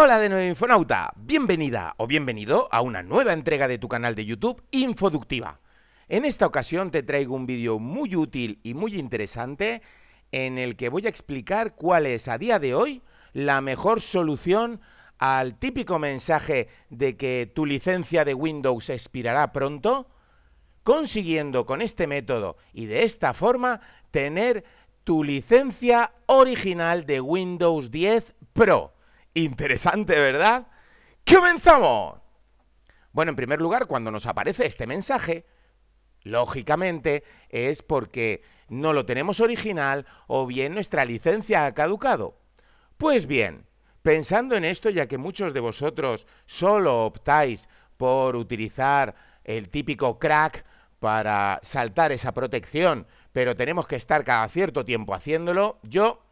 Hola de nuevo Infonauta, bienvenida o bienvenido a una nueva entrega de tu canal de YouTube Infoductiva. En esta ocasión te traigo un vídeo muy útil y muy interesante en el que voy a explicar cuál es a día de hoy la mejor solución al típico mensaje de que tu licencia de Windows expirará pronto, consiguiendo con este método y de esta forma tener tu licencia original de Windows 10 Pro. Interesante, ¿verdad? ¡Comenzamos! Bueno, en primer lugar, cuando nos aparece este mensaje, lógicamente es porque no lo tenemos original o bien nuestra licencia ha caducado. Pues bien, pensando en esto, ya que muchos de vosotros solo optáis por utilizar el típico crack para saltar esa protección, pero tenemos que estar cada cierto tiempo haciéndolo, yo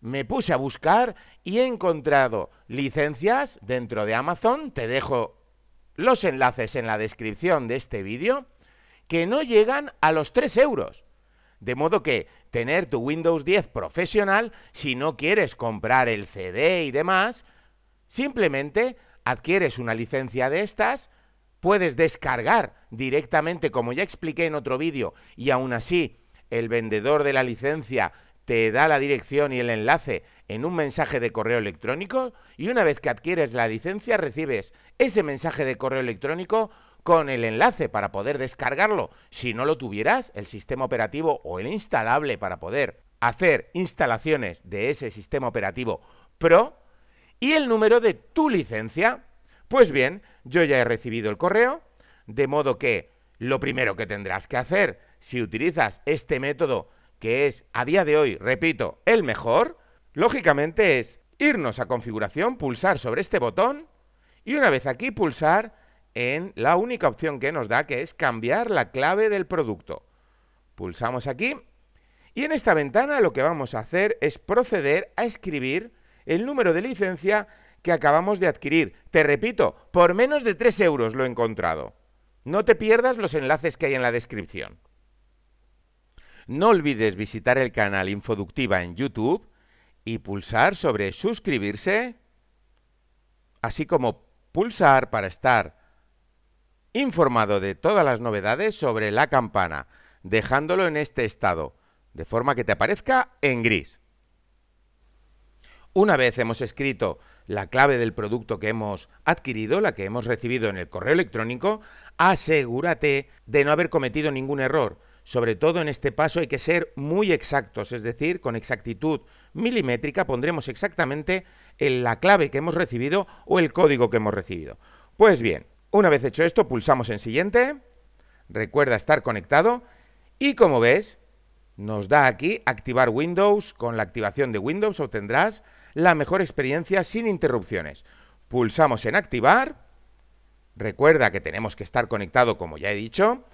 me puse a buscar y he encontrado licencias dentro de Amazon, te dejo los enlaces en la descripción de este vídeo, que no llegan a los 3 euros. De modo que tener tu Windows 10 profesional, si no quieres comprar el CD y demás, simplemente adquieres una licencia de estas, puedes descargar directamente, como ya expliqué en otro vídeo, y aún así el vendedor de la licencia te da la dirección y el enlace en un mensaje de correo electrónico y una vez que adquieres la licencia recibes ese mensaje de correo electrónico con el enlace para poder descargarlo. Si no lo tuvieras, el sistema operativo o el instalable para poder hacer instalaciones de ese sistema operativo Pro y el número de tu licencia. Pues bien, yo ya he recibido el correo, de modo que lo primero que tendrás que hacer si utilizas este método que es a día de hoy, repito, el mejor, lógicamente es irnos a configuración, pulsar sobre este botón y una vez aquí pulsar en la única opción que nos da, que es cambiar la clave del producto. Pulsamos aquí y en esta ventana lo que vamos a hacer es proceder a escribir el número de licencia que acabamos de adquirir. Te repito, por menos de 3 euros lo he encontrado. No te pierdas los enlaces que hay en la descripción. No olvides visitar el canal Infoductiva en YouTube y pulsar sobre suscribirse, así como pulsar para estar informado de todas las novedades sobre la campana, dejándolo en este estado, de forma que te aparezca en gris. Una vez hemos escrito la clave del producto que hemos adquirido, la que hemos recibido en el correo electrónico, asegúrate de no haber cometido ningún error sobre todo en este paso hay que ser muy exactos, es decir, con exactitud milimétrica pondremos exactamente la clave que hemos recibido o el código que hemos recibido. Pues bien, una vez hecho esto, pulsamos en siguiente, recuerda estar conectado y como ves, nos da aquí activar Windows. Con la activación de Windows obtendrás la mejor experiencia sin interrupciones. Pulsamos en activar. Recuerda que tenemos que estar conectado, como ya he dicho.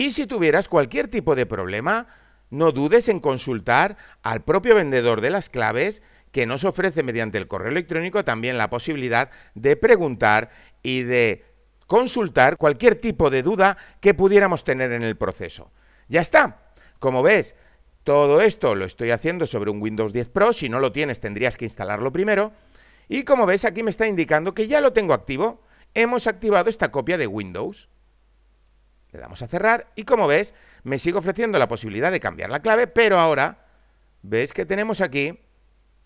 Y si tuvieras cualquier tipo de problema, no dudes en consultar al propio vendedor de las claves que nos ofrece mediante el correo electrónico también la posibilidad de preguntar y de consultar cualquier tipo de duda que pudiéramos tener en el proceso. Ya está. Como ves, todo esto lo estoy haciendo sobre un Windows 10 Pro. Si no lo tienes, tendrías que instalarlo primero. Y como ves, aquí me está indicando que ya lo tengo activo. Hemos activado esta copia de Windows. Le damos a cerrar y como ves, me sigue ofreciendo la posibilidad de cambiar la clave, pero ahora ves que tenemos aquí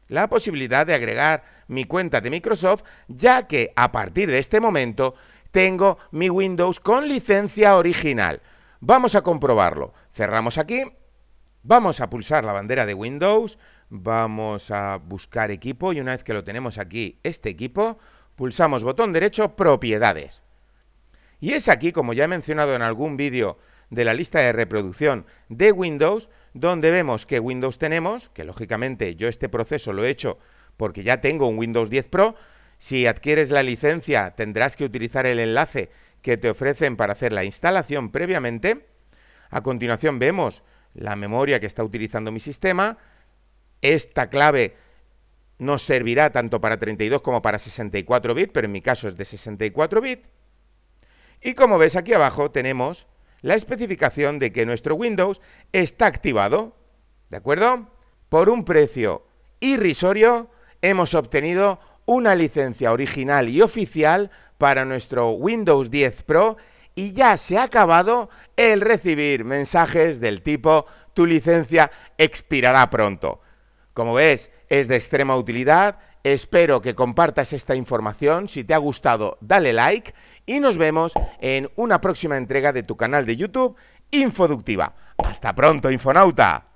la posibilidad de agregar mi cuenta de Microsoft, ya que a partir de este momento tengo mi Windows con licencia original. Vamos a comprobarlo. Cerramos aquí, vamos a pulsar la bandera de Windows, vamos a buscar equipo y una vez que lo tenemos aquí, este equipo, pulsamos botón derecho, propiedades. Y es aquí, como ya he mencionado en algún vídeo de la lista de reproducción de Windows, donde vemos que Windows tenemos, que lógicamente yo este proceso lo he hecho porque ya tengo un Windows 10 Pro, si adquieres la licencia tendrás que utilizar el enlace que te ofrecen para hacer la instalación previamente. A continuación vemos la memoria que está utilizando mi sistema. Esta clave nos servirá tanto para 32 como para 64 bits, pero en mi caso es de 64 bits. Y como ves aquí abajo tenemos la especificación de que nuestro Windows está activado, ¿de acuerdo? Por un precio irrisorio hemos obtenido una licencia original y oficial para nuestro Windows 10 Pro y ya se ha acabado el recibir mensajes del tipo tu licencia expirará pronto. Como ves, es de extrema utilidad Espero que compartas esta información. Si te ha gustado, dale like y nos vemos en una próxima entrega de tu canal de YouTube Infoductiva. Hasta pronto, Infonauta.